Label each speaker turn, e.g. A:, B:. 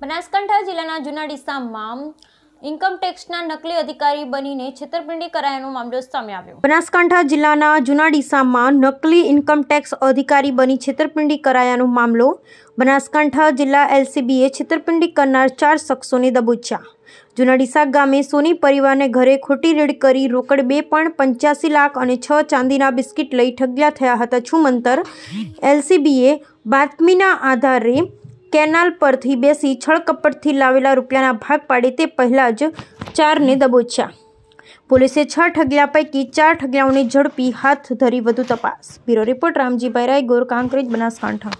A: બનાસકાંઠા જિલ્લાના જૂના ડિસામાં ઇન્કમટેક્સના નકલી અધિકારી બનીને છેતરપિંડી કરાયાનો મામલો સામે આવ્યો
B: બનાસકાંઠા જિલ્લાના જૂના ડીસામાં નકલી ઇન્કમટેક્સ અધિકારી બની છેતરપિંડી કરાયાનો મામલો બનાસકાંઠા જિલ્લા એલસીબીએ છેતરપિંડી કરનાર ચાર શખ્સોને દબોચ્યા જૂના ડીસા ગામે સોની પરિવારને ઘરે ખોટી રેડ કરી રોકડ બે પણ પંચ્યાસી લાખ અને છ ચાંદીના બિસ્કિટ લઈ ઠગ્યા થયા હતા છુમંતર એલસીબીએ બાતમીના આધારે કેનાલ પરથી બેસી છળકપટથી લાવેલા રૂપિયાના ભાગ પાડે તે પહેલાં જ ચારને દબોચ્યા પોલીસે છ ઠગલા પૈકી ચાર ઠગલાઓને ઝડપી હાથ ધરી વધુ તપાસ બ્યુરો રિપોર્ટ રામજીભાઈ રાય ગોર કાંકરેજ બનાસકાંઠા